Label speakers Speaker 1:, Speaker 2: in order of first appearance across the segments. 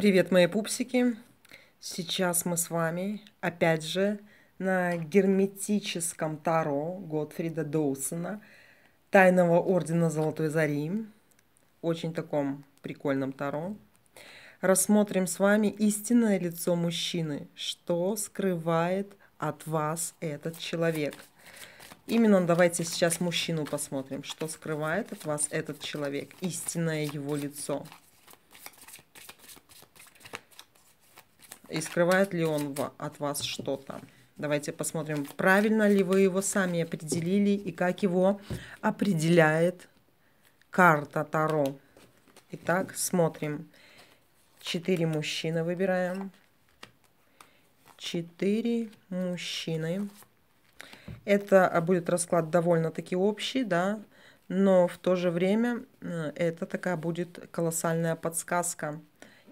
Speaker 1: Привет, мои пупсики! Сейчас мы с вами, опять же, на герметическом таро Готфрида Доусона, Тайного Ордена Золотой Зари, очень таком прикольном таро. Рассмотрим с вами истинное лицо мужчины, что скрывает от вас этот человек. Именно давайте сейчас мужчину посмотрим, что скрывает от вас этот человек, истинное его лицо – и скрывает ли он от вас что-то. Давайте посмотрим, правильно ли вы его сами определили и как его определяет карта Таро. Итак, смотрим. Четыре мужчины выбираем. Четыре мужчины. Это а, будет расклад довольно-таки общий, да, но в то же время э, это такая будет колоссальная подсказка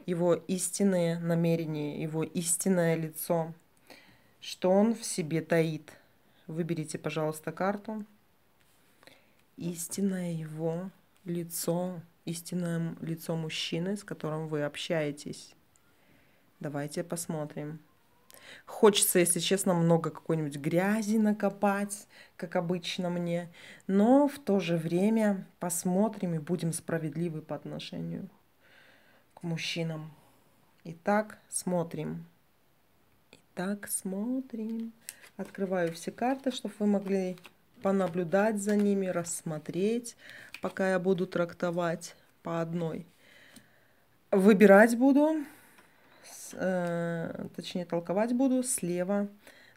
Speaker 1: его истинные намерения, его истинное лицо, что он в себе таит. Выберите, пожалуйста, карту. Истинное его лицо, истинное лицо мужчины, с которым вы общаетесь. Давайте посмотрим. Хочется, если честно, много какой-нибудь грязи накопать, как обычно мне, но в то же время посмотрим и будем справедливы по отношению к мужчинам. Итак, смотрим. Итак, смотрим. Открываю все карты, чтобы вы могли понаблюдать за ними, рассмотреть, пока я буду трактовать по одной. Выбирать буду, э, точнее толковать буду слева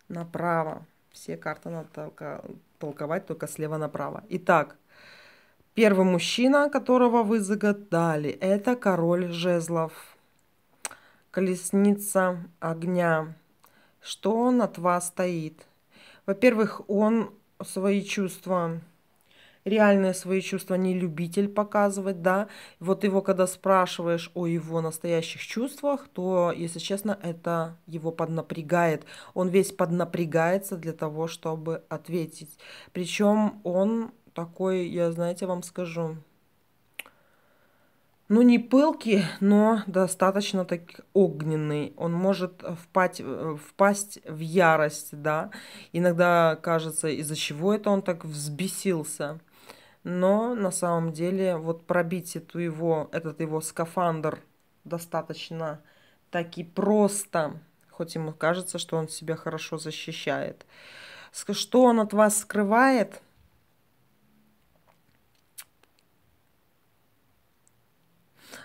Speaker 1: направо. Все карты надо толка, толковать только слева направо. Итак, Первый мужчина, которого вы загадали, это король жезлов. Колесница огня. Что он от вас стоит? Во-первых, он свои чувства, реальные свои чувства, не любитель показывать, да. Вот его, когда спрашиваешь о его настоящих чувствах, то, если честно, это его поднапрягает. Он весь поднапрягается для того, чтобы ответить. Причем он такой, я, знаете, вам скажу, ну, не пылкий, но достаточно так огненный. Он может впать, э, впасть в ярость, да. Иногда кажется, из-за чего это он так взбесился. Но на самом деле вот пробить эту его, этот его скафандр достаточно таки просто, хоть ему кажется, что он себя хорошо защищает. Что он от вас скрывает –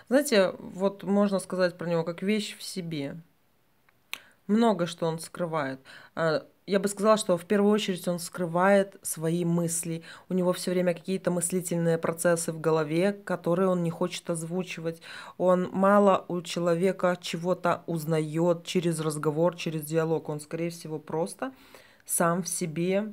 Speaker 1: Знаете, вот можно сказать про него как вещь в себе. Много что он скрывает. А, я бы сказала, что в первую очередь он скрывает свои мысли. У него все время какие-то мыслительные процессы в голове, которые он не хочет озвучивать. Он мало у человека чего-то узнает через разговор, через диалог. Он, скорее всего, просто сам в себе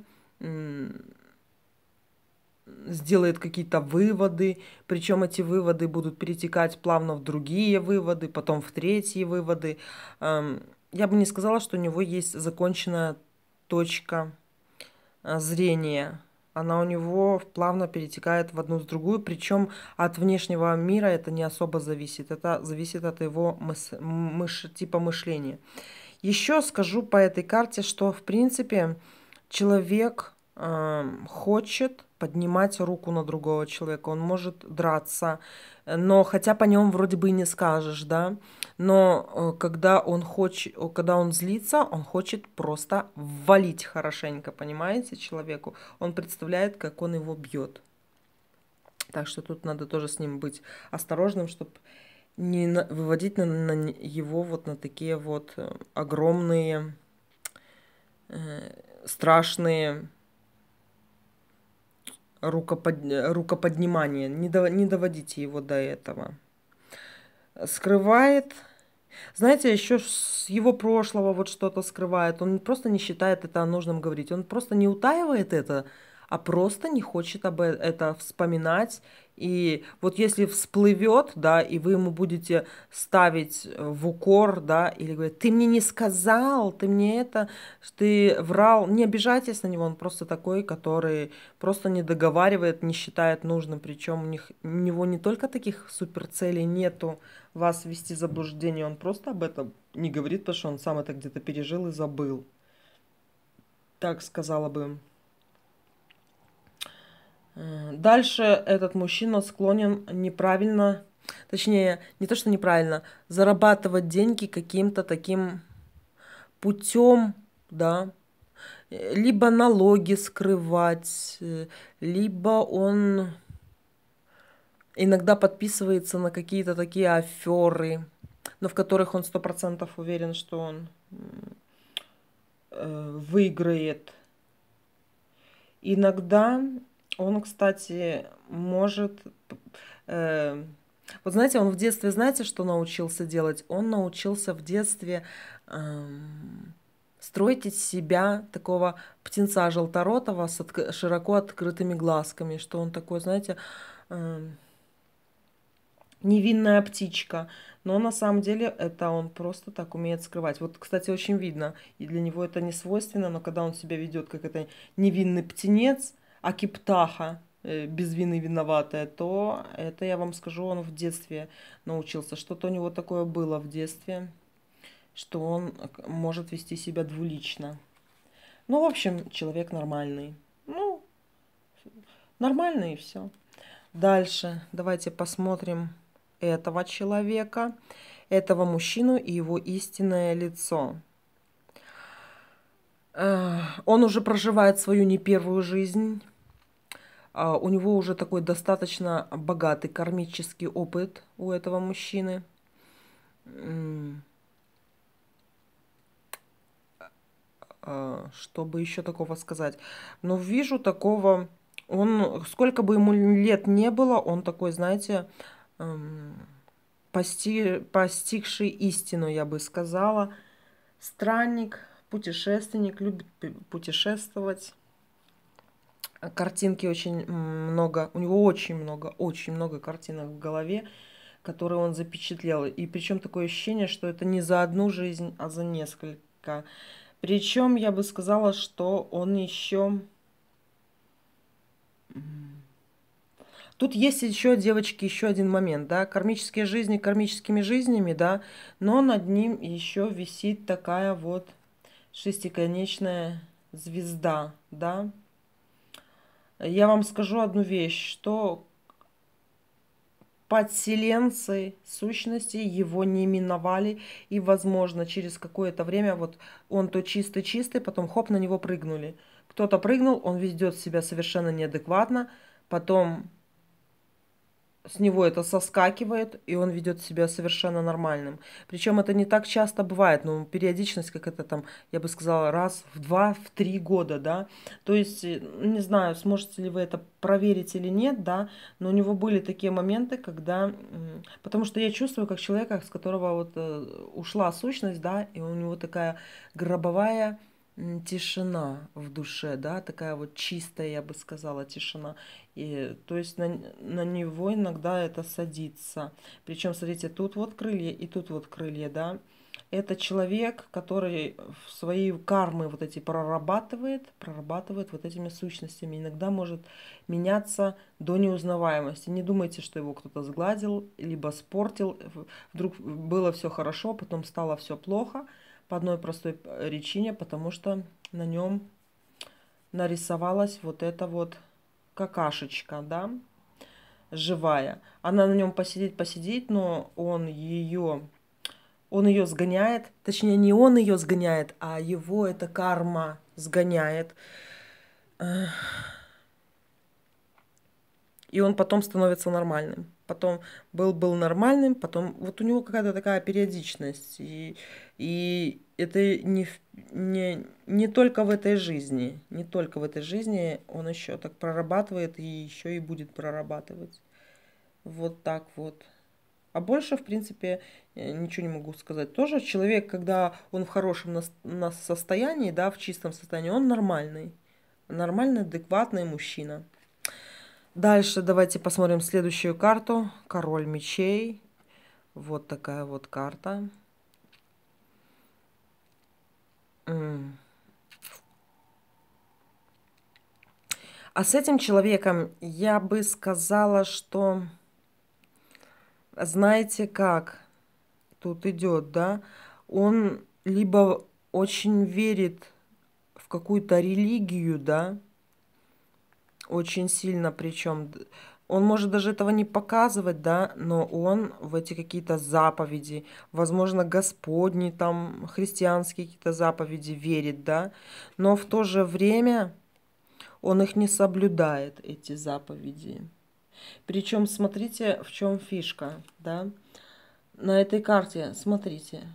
Speaker 1: сделает какие-то выводы, причем эти выводы будут перетекать плавно в другие выводы, потом в третьи выводы. Эм, я бы не сказала, что у него есть законченная точка э, зрения. Она у него плавно перетекает в одну с другую, причем от внешнего мира это не особо зависит. Это зависит от его мыс... мыш... типа мышления. Еще скажу по этой карте, что в принципе человек э, хочет поднимать руку на другого человека, он может драться, но хотя по нем вроде бы и не скажешь, да, но э, когда он хочет, когда он злится, он хочет просто валить хорошенько, понимаете, человеку, он представляет, как он его бьет. Так что тут надо тоже с ним быть осторожным, чтобы не на, выводить на, на его вот на такие вот э, огромные, э, страшные рукопод... рукоподнимание. Не, до... не доводите его до этого. Скрывает. Знаете, еще с его прошлого вот что-то скрывает. Он просто не считает это нужным говорить. Он просто не утаивает это, а просто не хочет об э, это вспоминать и вот если всплывет, да, и вы ему будете ставить э, в укор, да, или говорить, ты мне не сказал, ты мне это, ты врал, не обижайтесь на него, он просто такой, который просто не договаривает, не считает нужным, причем у, них, у него не только таких суперцелей нету вас ввести в заблуждение, он просто об этом не говорит, потому что он сам это где-то пережил и забыл. Так сказала бы Э, дальше этот мужчина склонен неправильно, точнее, не то, что неправильно, зарабатывать деньги каким-то таким путем, да, э, либо налоги скрывать, э, либо он иногда подписывается на какие-то такие аферы, но в которых он сто процентов уверен, что он выиграет. Иногда он, кстати, может... Э, вот знаете, он в детстве, знаете, что научился делать? Он научился в детстве э, строить из себя такого птенца желторотого с отк- широко открытыми глазками, что он такой, знаете, э, невинная птичка. Но на самом деле это он просто так умеет скрывать. Вот, кстати, очень видно, и для него это не свойственно, но когда он себя ведет как это невинный птенец – акиптаха, э, без вины виноватая, то это, я вам скажу, он в детстве научился. Что-то у него такое было в детстве, что он может вести себя двулично. Ну, в общем, человек нормальный. Ну, нормальный и все. Дальше давайте посмотрим этого человека, этого мужчину и его истинное лицо. Э, он уже проживает свою не первую жизнь а, у него уже такой достаточно богатый кармический опыт у этого мужчины. А, чтобы еще такого сказать. Но ну, вижу такого, он, сколько бы ему лет не было, он такой, знаете, эм, пости, постигший истину, я бы сказала. Странник, путешественник, любит путешествовать картинки очень много, у него очень много, очень много картинок в голове, которые он запечатлел. И причем такое ощущение, что это не за одну жизнь, а за несколько. Причем я бы сказала, что он еще... Тут есть еще, девочки, еще один момент, да, кармические жизни кармическими жизнями, да, но над ним еще висит такая вот шестиконечная звезда, да, я вам скажу одну вещь, что подселенцы сущности его не именовали, и, возможно, через какое-то время вот он то чистый-чистый, потом хоп, на него прыгнули. Кто-то прыгнул, он ведет себя совершенно неадекватно, потом с него это соскакивает, и он ведет себя совершенно нормальным. Причем это не так часто бывает, но ну, периодичность, как это там, я бы сказала, раз в два, в три года, да. То есть, э, не знаю, сможете ли вы это проверить или нет, да, но у него были такие моменты, когда... Потому что я чувствую, как человека, с которого вот э, ушла сущность, да, и у него такая гробовая тишина в душе, да, такая вот чистая, я бы сказала, тишина. И, то есть на, на него иногда это садится. Причем, смотрите, тут вот крылья и тут вот крылья, да. Это человек, который в свои кармы вот эти прорабатывает, прорабатывает вот этими сущностями. Иногда может меняться до неузнаваемости. Не думайте, что его кто-то сгладил, либо спортил. Вдруг было все хорошо, потом стало все плохо – по одной простой причине, э, потому что на нем нарисовалась вот эта вот какашечка, да, живая. Она на нем посидит, посидит, но он ее, он ее сгоняет, точнее не он ее сгоняет, а его эта карма сгоняет. И он потом становится нормальным. Потом был был нормальным, потом вот у него какая-то такая периодичность. И и это не, не, не только в этой жизни, не только в этой жизни он еще так прорабатывает и еще и будет прорабатывать. Вот так вот. А больше, в принципе, ничего не могу сказать. Тоже человек, когда он в хорошем на на состоянии, да, в чистом состоянии, он нормальный. Нормальный, адекватный мужчина. Дальше давайте посмотрим следующую карту. Король мечей. Вот такая вот карта. А с этим человеком я бы сказала, что знаете как тут идет, да? Он либо очень верит в какую-то религию, да, очень сильно причем он может даже этого не показывать, да, но он в эти какие-то заповеди, возможно, Господни, там, христианские какие-то заповеди верит, да, но в то же время он их не соблюдает, эти заповеди. Причем, смотрите, в чем фишка, да, на этой карте, смотрите,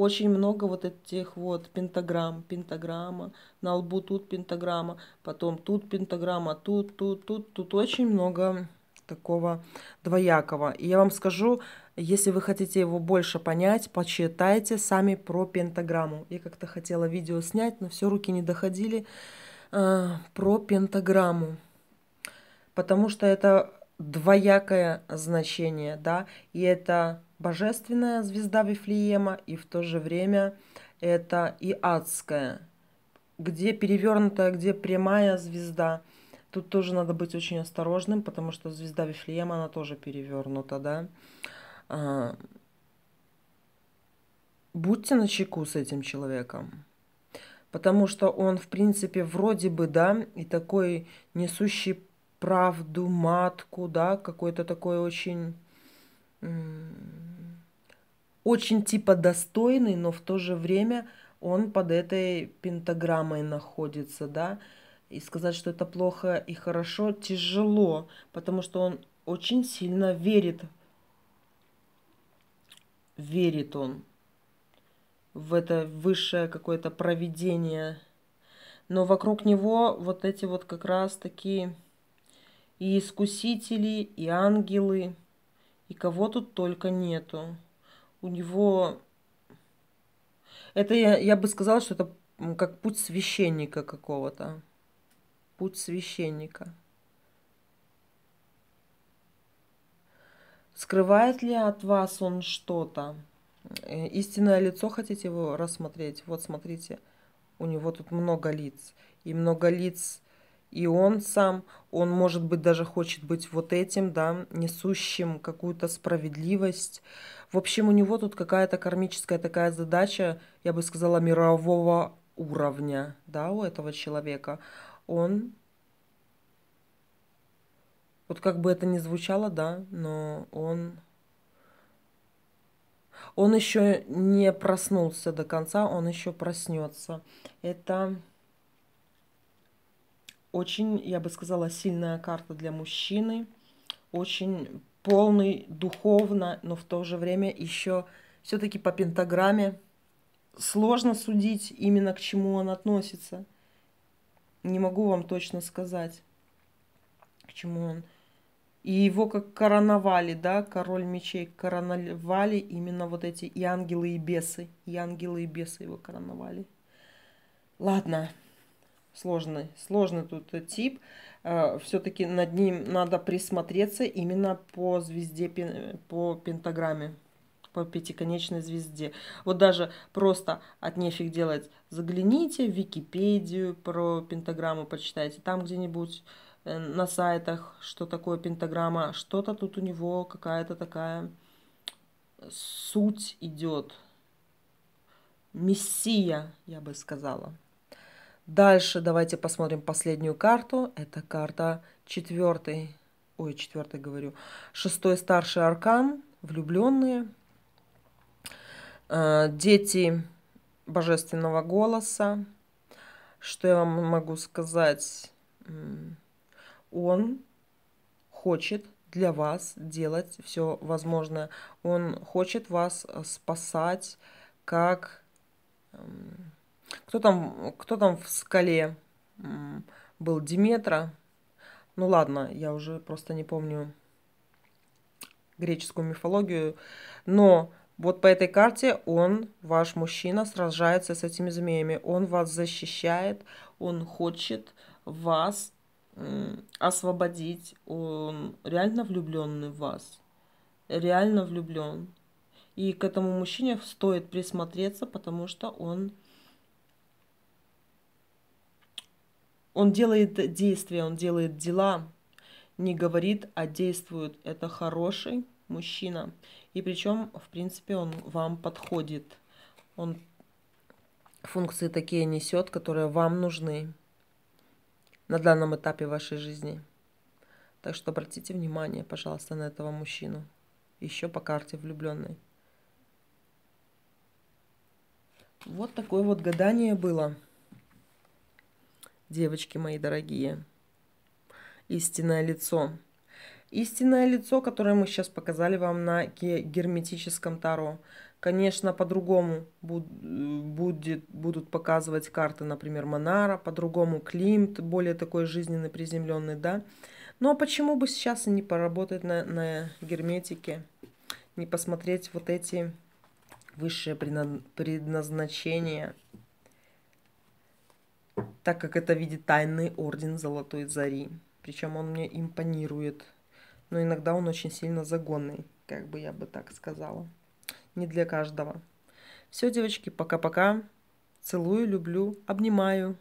Speaker 1: очень много вот этих вот пентаграмм, пентаграмма, на лбу тут пентаграмма, потом тут пентаграмма, тут, тут, тут, тут очень много такого двоякого. И я вам скажу, если вы хотите его больше понять, почитайте сами про пентаграмму. Я как-то хотела видео снять, но все руки не доходили э, про пентаграмму, потому что это двоякое значение, да, и это божественная звезда Вифлеема, и в то же время это и адская, где перевернутая, где прямая звезда. Тут тоже надо быть очень осторожным, потому что звезда Вифлеема, она тоже перевернута, да. А, будьте начеку с этим человеком, потому что он, в принципе, вроде бы, да, и такой несущий правду, матку, да, какой-то такой очень очень типа достойный, но в то же время он под этой пентаграммой находится, да. И сказать, что это плохо и хорошо, тяжело, потому что он очень сильно верит. Верит он в это высшее какое-то проведение. Но вокруг него вот эти вот как раз такие и искусители, и ангелы, и кого тут только нету у него... Это я, я бы сказала, что это как путь священника какого-то. Путь священника. Скрывает ли от вас он что-то? Э, истинное лицо хотите его рассмотреть? Вот смотрите, у него тут много лиц. И много лиц и он сам, он, может быть, даже хочет быть вот этим, да, несущим какую-то справедливость. В общем, у него тут какая-то кармическая такая задача, я бы сказала, мирового уровня, да, у этого человека. Он, вот как бы это ни звучало, да, но он он еще не проснулся до конца, он еще проснется. Это очень, я бы сказала, сильная карта для мужчины. Очень полный духовно, но в то же время еще все-таки по пентаграмме сложно судить именно к чему он относится. Не могу вам точно сказать, к чему он. И его как короновали, да, король мечей короновали именно вот эти и ангелы, и бесы. И ангелы, и бесы его короновали. Ладно сложный, сложный тут тип. Э, Все-таки над ним надо присмотреться именно по звезде, по пентаграмме, по пятиконечной звезде. Вот даже просто от нефиг делать, загляните в Википедию про пентаграмму, почитайте там где-нибудь э, на сайтах, что такое пентаграмма, что-то тут у него какая-то такая суть идет. Мессия, я бы сказала. Дальше давайте посмотрим последнюю карту. Это карта четвертый, ой, четвертый говорю, шестой старший аркан, влюбленные, э, дети божественного голоса. Что я вам могу сказать? Он хочет для вас делать все возможное. Он хочет вас э, спасать, как эм, кто там, кто там в скале был? Диметра? Ну ладно, я уже просто не помню греческую мифологию. Но вот по этой карте он, ваш мужчина, сражается с этими змеями. Он вас защищает, он хочет вас освободить. Он реально влюбленный в вас. Реально влюблен. И к этому мужчине стоит присмотреться, потому что он Он делает действия, он делает дела, не говорит, а действует. Это хороший мужчина. И причем, в принципе, он вам подходит. Он функции такие несет, которые вам нужны на данном этапе вашей жизни. Так что обратите внимание, пожалуйста, на этого мужчину. Еще по карте влюбленной. Вот такое вот гадание было девочки мои дорогие. Истинное лицо. Истинное лицо, которое мы сейчас показали вам на герметическом таро. Конечно, по-другому будет, будут показывать карты, например, Монара, по-другому Климт, более такой жизненный, приземленный, да. Но ну, а почему бы сейчас и не поработать на, на герметике, не посмотреть вот эти высшие предназначения, так как это видит тайный орден Золотой Зари. Причем он мне импонирует. Но иногда он очень сильно загонный, как бы я бы так сказала. Не для каждого. Все, девочки, пока-пока. Целую, люблю, обнимаю.